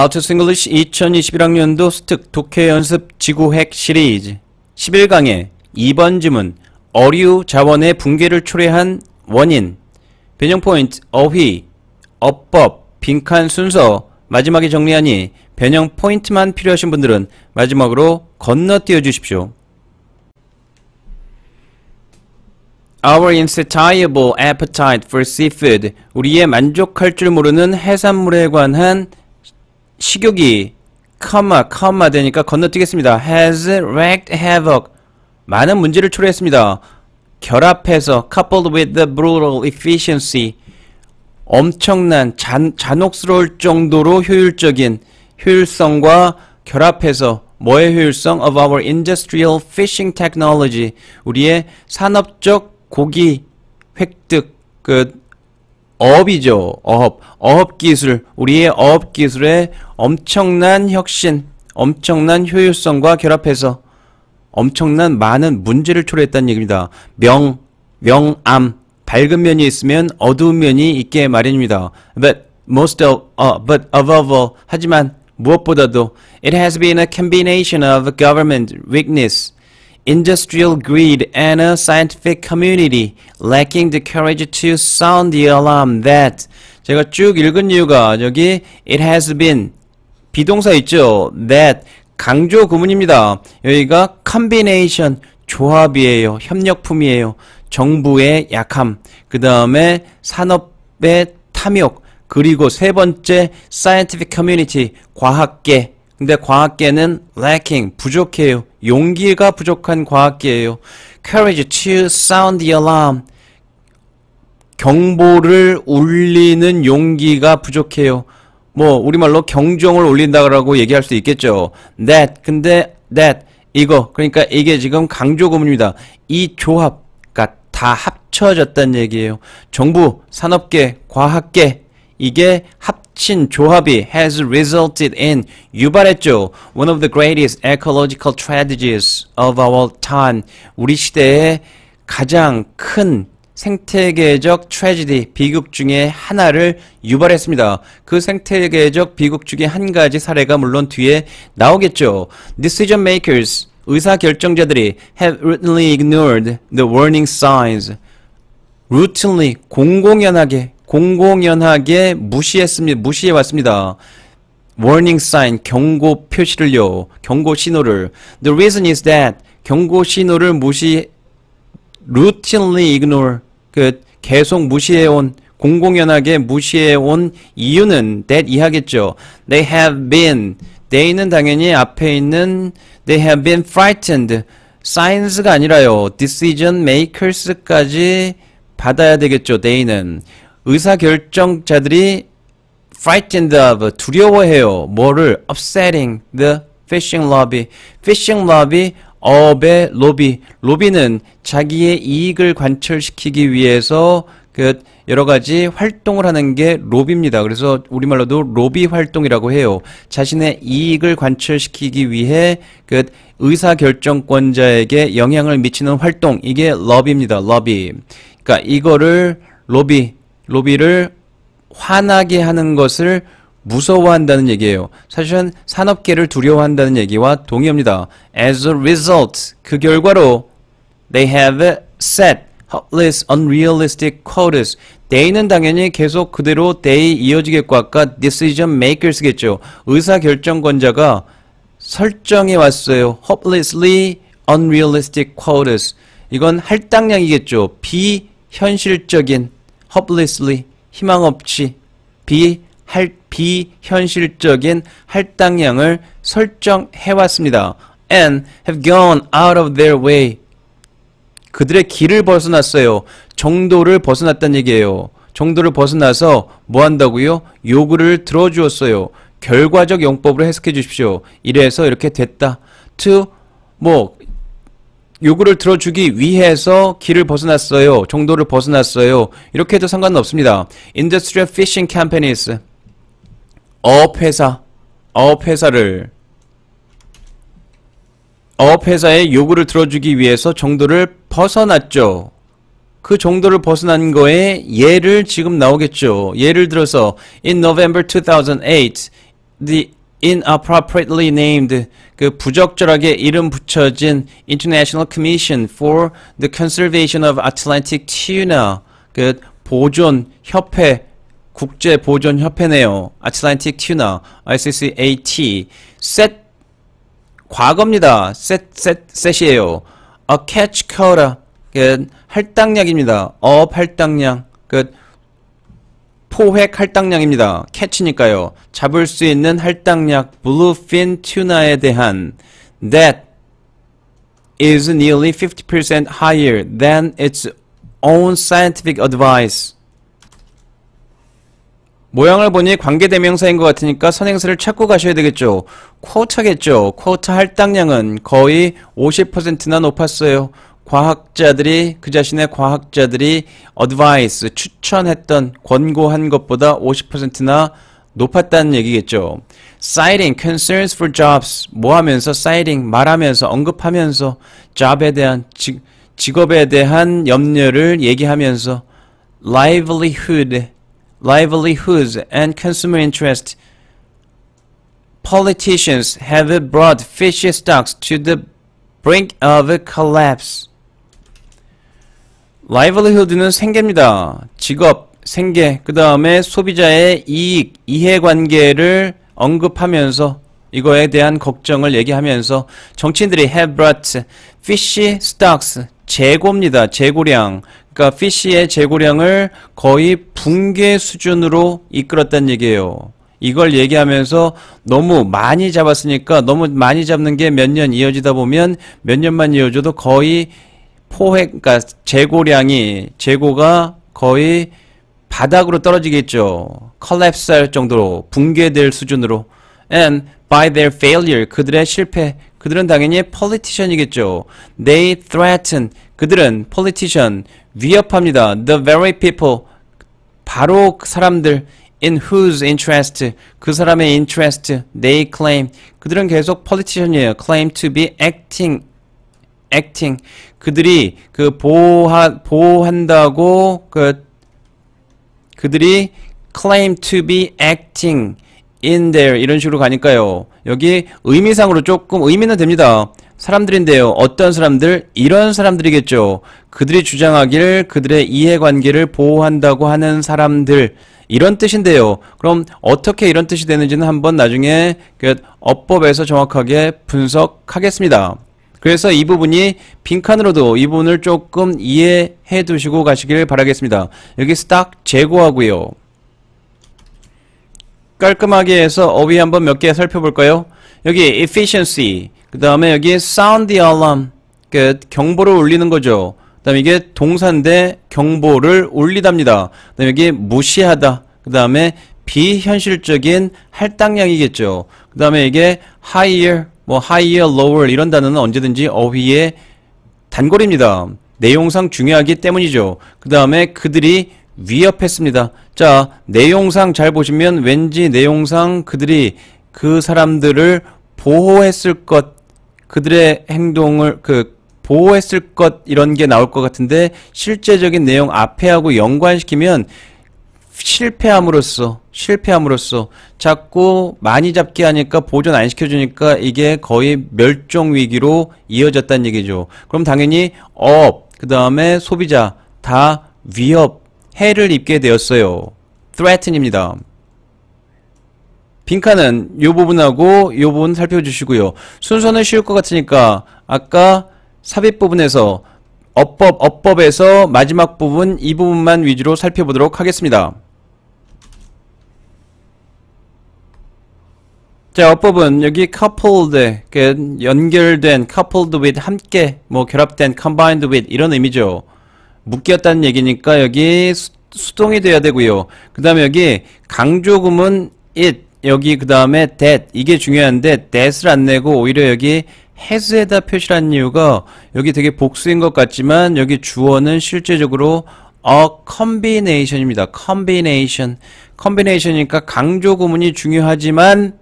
아우터스 잉글리시 2021학년도 스특 독해연습 지구핵 시리즈 11강의 2번 지문 어류 자원의 붕괴를 초래한 원인 변형 포인트 어휘 어법 빈칸 순서 마지막에 정리하니 변형 포인트만 필요하신 분들은 마지막으로 건너뛰어 주십시오. Our insatiable appetite for seafood 우리의 만족할 줄 모르는 해산물에 관한 식욕이 컴마 컴마 되니까 건너뛰겠습니다. has wreaked havoc 많은 문제를 초래했습니다. 결합해서 coupled with the brutal efficiency 엄청난 잔, 잔혹스러울 정도로 효율적인 효율성과 결합해서 뭐의 효율성? of our industrial fishing technology 우리의 산업적 고기 획득 그 어업이죠. 어업. 어업 기술. 우리의 어업 기술의 엄청난 혁신, 엄청난 효율성과 결합해서 엄청난 많은 문제를 초래했다는 얘기입니다. 명, 명암. 밝은 면이 있으면 어두운 면이 있게 마련입니다. But most of, uh, but above all, 하지만 무엇보다도 it has been a combination of government weakness industrial greed and a scientific community lacking the courage to sound the alarm that 제가 쭉 읽은 이유가 여기 it has been 비동사 있죠 that 강조 구문입니다 여기가 combination 조합이에요 협력품이에요 정부의 약함 그 다음에 산업의 탐욕 그리고 세 번째 scientific community 과학계 근데 과학계는 lacking, 부족해요. 용기가 부족한 과학계예요. courage to sound the alarm. 경보를 울리는 용기가 부족해요. 뭐 우리말로 경종을 울린다고 얘기할 수 있겠죠. that 근데 that 이거 그러니까 이게 지금 강조구문입니다. 이 조합 다 합쳐졌다는 얘기예요. 정부, 산업계, 과학계 이게 합 겹친 조합이 has resulted in 유발했죠. One of the greatest ecological tragedies of our time. 우리 시대의 가장 큰 생태계적 트레지디, 비극 중에 하나를 유발했습니다. 그 생태계적 비극 중에 한 가지 사례가 물론 뒤에 나오겠죠. Decision makers, 의사결정자들이 have routinely ignored the warning signs. routinely, 공공연하게 공공연하게 무시했습니다. 무시해 왔습니다. warning sign 경고 표시를요. 경고 신호를. The reason is that 경고 신호를 무시 routinely ignore 그 계속 무시해 온 공공연하게 무시해 온 이유는 that 이하겠죠. They have been they는 당연히 앞에 있는 they have been frightened signs가 아니라요. decision makers까지 받아야 되겠죠. they는 의사결정자들이 frightened of, 두려워해요. 뭐를? upsetting the fishing lobby. fishing lobby, 업의 로비. 로비는 자기의 이익을 관철시키기 위해서 그 여러 가지 활동을 하는 게 로비입니다. 그래서 우리말로도 로비 활동이라고 해요. 자신의 이익을 관철시키기 위해 그 의사 결정권자에게 영향을 미치는 활동 이게 러비입니다. 러비. 그러니까 이거를 로비 로비를 화나게 하는 것을 무서워한다는 얘기예요. 사실은 산업계를 두려워한다는 얘기와 동의합니다. As a result, 그 결과로 they have set h e a r l e s s unrealistic quotas. they는 당연히 계속 그대로 they 이어지겠고 아까 decision makers겠죠. 의사결정권자가 설정해 왔어요. hopelessly unrealistic quotas. 이건 할당량이겠죠. 비현실적인 hopelessly 희망 없이 비할 비현실적인 할당량을 설정해 왔습니다. and have gone out of their way 그들의 길을 벗어났어요. 정도를 벗어났다는 얘기예요. 정도를 벗어나서 뭐 한다고요? 요구를 들어주었어요. 결과적 용법으로 해석해 주십시오. 이래서 이렇게 됐다. to 뭐 요구를 들어주기 위해서 길을 벗어났어요. 정도를 벗어났어요. 이렇게 해도 상관은 없습니다. Industrial Fishing Companies 어업회사 어업회사를 어업회사의 요구를 들어주기 위해서 정도를 벗어났죠. 그 정도를 벗어난 거에 예를 지금 나오겠죠. 예를 들어서 In November 2008 The inappropriately named 그 부적절하게 이름 붙여진 International Commission for the Conservation of Atlantic Tuna 그 보존 협회 국제 보존 협회네요. Atlantic Tuna ICCAT set 과거입니다. set set set이에요. a catch quota 그 할당량입니다. 어업 할당량 그 포획 할당량입니다. 캐치니까요. 잡을 수 있는 할당량 블루핀 튜나에 대한 that is nearly 50% higher than its own scientific advice. 모양을 보니 관계대명사인 것 같으니까 선행사를 찾고 가셔야 되겠죠. 쿼터겠죠. 쿼터 할당량은 거의 50%나 높았어요. 과학자들이 그 자신의 과학자들이 어드바이스 추천했던 권고한 것보다 50%나 높았다는 얘기겠죠. citing concerns for jobs 뭐 하면서 citing 말하면서 언급하면서 job에 대한 직, 직업에 대한 염려를 얘기하면서 livelihood livelihoods and consumer interest politicians have brought fishy stocks to the brink of a collapse 라이벌리후드는 생계입니다. 직업, 생계, 그 다음에 소비자의 이익, 이해관계를 언급하면서 이거에 대한 걱정을 얘기하면서 정치인들이 have brought f i s h stocks, 재고입니다. 재고량. 그러니까 피쉬의 재고량을 거의 붕괴 수준으로 이끌었다는 얘기예요. 이걸 얘기하면서 너무 많이 잡았으니까 너무 많이 잡는 게 몇 년 이어지다 보면 몇 년만 이어져도 거의 포획, 그러니까 재고량이 재고가 거의 바닥으로 떨어지겠죠. 컬랩스 할 정도로 붕괴될 수준으로 and by their failure 그들의 실패 그들은 당연히 politician이겠죠. They threaten 그들은 politician 위협합니다. The very people 바로 그 사람들 in whose interest 그 사람의 interest they claim 그들은 계속 politician이에요. claim to be acting acting 그들이 그 보호하, 보호한다고 그 그들이 claim to be acting in there 이런 식으로 가니까요. 여기 의미상으로 조금 의미는 됩니다. 사람들인데요. 어떤 사람들? 이런 사람들이겠죠. 그들이 주장하길 그들의 이해관계를 보호한다고 하는 사람들 이런 뜻인데요. 그럼 어떻게 이런 뜻이 되는지는 한번 나중에 그 어법에서 정확하게 분석하겠습니다. 그래서 이 부분이 빈칸으로도 이 부분을 조금 이해해 두시고 가시길 바라겠습니다. 여기서 딱 제거하고요. 깔끔하게 해서 어휘 한번 몇 개 살펴볼까요? 여기 efficiency, 그 다음에 여기 sound the alarm, 그 경보를 울리는 거죠. 그 다음에 이게 동사인데 경보를 울리답니다. 그 다음에 여기 무시하다, 그 다음에 비현실적인 할당량이겠죠. 그 다음에 이게 higher, 뭐 higher, lower 이런 단어는 언제든지 어휘의 단골입니다. 내용상 중요하기 때문이죠. 그 다음에 그들이 위협했습니다. 자, 내용상 잘 보시면 왠지 내용상 그들이 그 사람들을 보호했을 것, 그들의 행동을 그 보호했을 것 이런 게 나올 것 같은데 실제적인 내용 앞에 하고 연관시키면 실패함으로써 실패함으로써 자꾸 많이 잡게 하니까 보존 안 시켜주니까 이게 거의 멸종 위기로 이어졌다는 얘기죠. 그럼 당연히 업, 그 다음에 소비자 다 위협, 해를 입게 되었어요. threaten입니다. 빈칸은 이 부분하고 이 부분 살펴주시고요. 순서는 쉬울 것 같으니까 아까 삽입 부분에서 업법, 업법에서 마지막 부분 이 부분만 위주로 살펴보도록 하겠습니다. 자, 어법은 여기 coupled, 연결된, coupled with, 함께, 뭐 결합된, combined with 이런 의미죠. 묶였다는 얘기니까 여기 수, 동이 돼야 되고요. 그 다음에 여기 강조금은 it, 여기 그 다음에 that 이게 중요한데 that을 안 내고 오히려 여기 has에다 표시를 한 이유가 여기 되게 복수인 것 같지만 여기 주어는 실제적으로 a combination입니다. combination. combination이니까 강조 구문이 중요하지만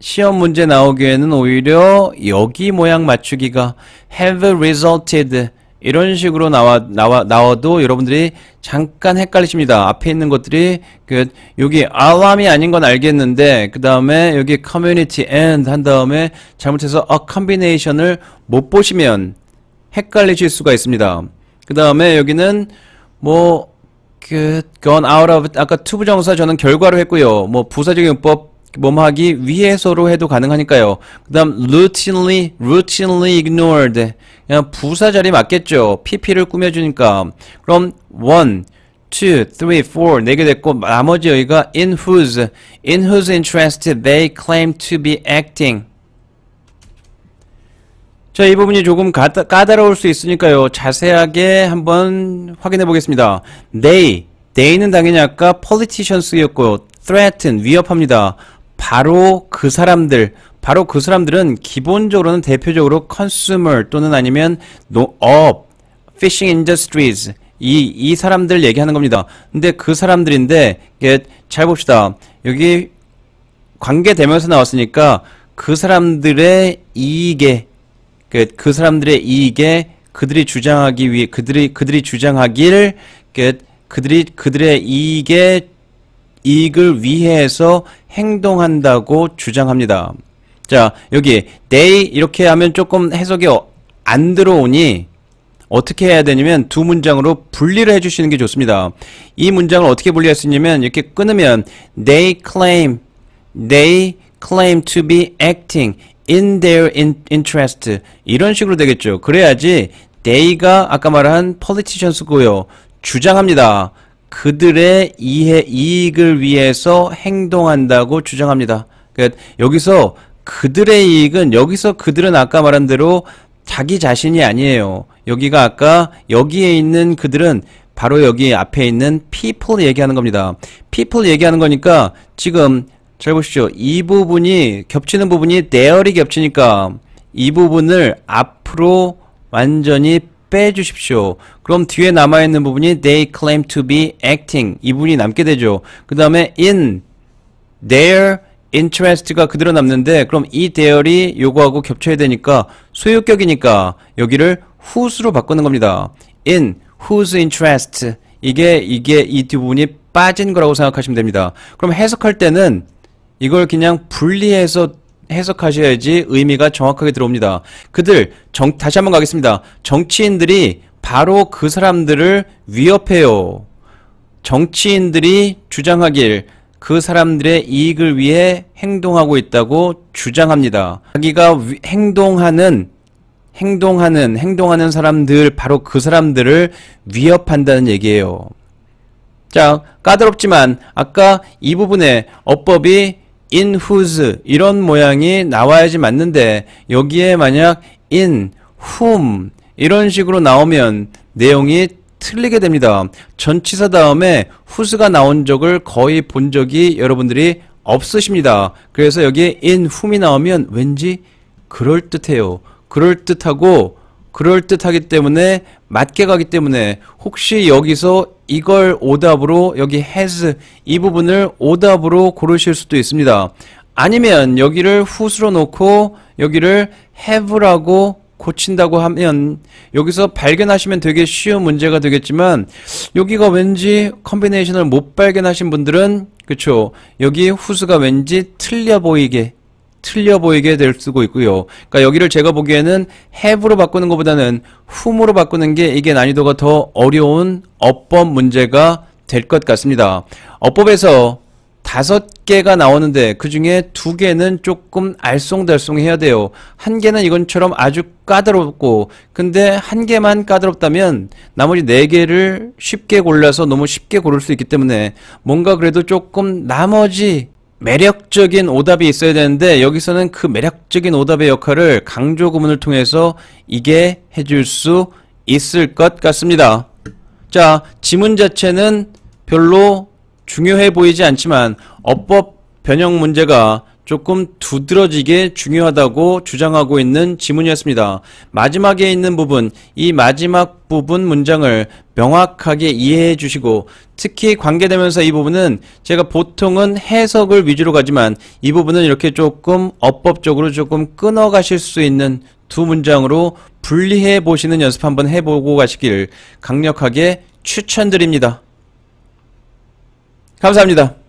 시험 문제 나오기에는 오히려 여기 모양 맞추기가 have resulted 이런 식으로 나와, 나와, 나와도 여러분들이 잠깐 헷갈리십니다. 앞에 있는 것들이, 그, 여기 알람이 아닌 건 알겠는데, 그 다음에 여기 community and 한 다음에 잘못해서 a combination을 못 보시면 헷갈리실 수가 있습니다. 그 다음에 여기는 뭐, 그, gone out of, 아까 to 부정사 저는 결과로 했고요. 뭐, 부사적 용법 뭐뭐하기 위해서로 해도 가능하니까요. 그 다음 routinely, routinely ignored 그냥 부사 자리 맞겠죠. pp를 꾸며주니까 그럼 one, two, three, four 네개 됐고 나머지 여기가 in whose, in whose interest they claim to be acting 자, 이 부분이 조금 가다, 까다로울 수 있으니까요. 자세하게 한번 확인해 보겠습니다. They, they는 당연히 아까 politicians였고요. threaten, 위협합니다. 바로 그 사람들, 바로 그 사람들은 기본적으로는 대표적으로 컨슈머 또는 아니면 농업, 피싱 인더스트리즈 이, 이 사람들 얘기하는 겁니다. 근데 그 사람들인데, 예, 잘 봅시다. 여기 관계되면서 나왔으니까 그 사람들의 이익에, 그, 그 사람들의 이익에 그들이 주장하기 위해, 그들이, 그들이 주장하길, 그, 그들이, 그들의 이익에 이익을 위해서 행동한다고 주장합니다. 자, 여기 they 이렇게 하면 조금 해석이 안 들어오니 어떻게 해야 되냐면 두 문장으로 분리를 해주시는 게 좋습니다. 이 문장을 어떻게 분리할 수 있냐면 이렇게 끊으면 they claim, they claim to be acting in their in, t e r e s t 이런 식으로 되겠죠. 그래야지 they가 아까 말한 politicians고요. 주장합니다. 그들의 이해, 이익을 위해서 행동한다고 주장합니다. 그러니까 여기서 그들의 이익은 여기서 그들은 아까 말한 대로 자기 자신이 아니에요. 여기가 아까 여기에 있는 그들은 바로 여기 앞에 있는 people 얘기하는 겁니다. people 얘기하는 거니까 지금 잘 보시죠. 이 부분이 겹치는 부분이 there이 겹치니까 이 부분을 앞으로 완전히 빼주십시오. 그럼 뒤에 남아있는 부분이 they claim to be acting 이 부분이 남게 되죠. 그 다음에 in their interest가 그대로 남는데 그럼 이 their이 요거하고 겹쳐야 되니까 소유격이니까 여기를 whose로 바꾸는 겁니다. in whose interest 이게 이게 이뒷 부분이 빠진 거라고 생각하시면 됩니다. 그럼 해석할 때는 이걸 그냥 분리해서 해석하셔야지 의미가 정확하게 들어옵니다. 그들 정, 다시 한번 가겠습니다. 정치인들이 바로 그 사람들을 위협해요. 정치인들이 주장하길 그 사람들의 이익을 위해 행동하고 있다고 주장합니다. 자기가 행동하는 행동하는 행동하는 사람들 바로 그 사람들을 위협한다는 얘기예요. 자 까다롭지만 아까 이 부분에 어법이 in whose 이런 모양이 나와야지 맞는데 여기에 만약 in whom 이런 식으로 나오면 내용이 틀리게 됩니다. 전치사 다음에 whose가 나온 적을 거의 본 적이 여러분들이 없으십니다. 그래서 여기에 in whom이 나오면 왠지 그럴듯해요. 그럴듯하고 그럴듯하기 때문에 맞게 가기 때문에 혹시 여기서 이걸 오답으로 여기 has 이 부분을 오답으로 고르실 수도 있습니다. 아니면 여기를 후스로 놓고 여기를 have라고 고친다고 하면 여기서 발견하시면 되게 쉬운 문제가 되겠지만 여기가 왠지 컨비네이션을 못 발견하신 분들은 그쵸 여기 후스가 왠지 틀려 보이게 틀려 보이게 될 수도 있고요. 그러니까 여기를 제가 보기에는 have로 바꾸는 것보다는 whom으로 바꾸는 게 이게 난이도가 더 어려운 어법 문제가 될 것 같습니다. 어법에서 다섯 개가 나오는데 그 중에 두 개는 조금 알쏭달쏭해야 돼요. 한 개는 이건처럼 아주 까다롭고 근데 한 개만 까다롭다면 나머지 네 개를 쉽게 골라서 너무 쉽게 고를 수 있기 때문에 뭔가 그래도 조금 나머지 매력적인 오답이 있어야 되는데 여기서는 그 매력적인 오답의 역할을 강조 구문을 통해서 이게 해줄 수 있을 것 같습니다. 자, 지문 자체는 별로 중요해 보이지 않지만 어법 변형 문제가 조금 두드러지게 중요하다고 주장하고 있는 지문이었습니다. 마지막에 있는 부분, 이 마지막 부분 문장을 명확하게 이해해 주시고 특히 관계되면서 이 부분은 제가 보통은 해석을 위주로 가지만 이 부분은 이렇게 조금 어법적으로 조금 끊어 가실 수 있는 두 문장으로 분리해 보시는 연습 한번 해보고 가시길 강력하게 추천드립니다. 감사합니다.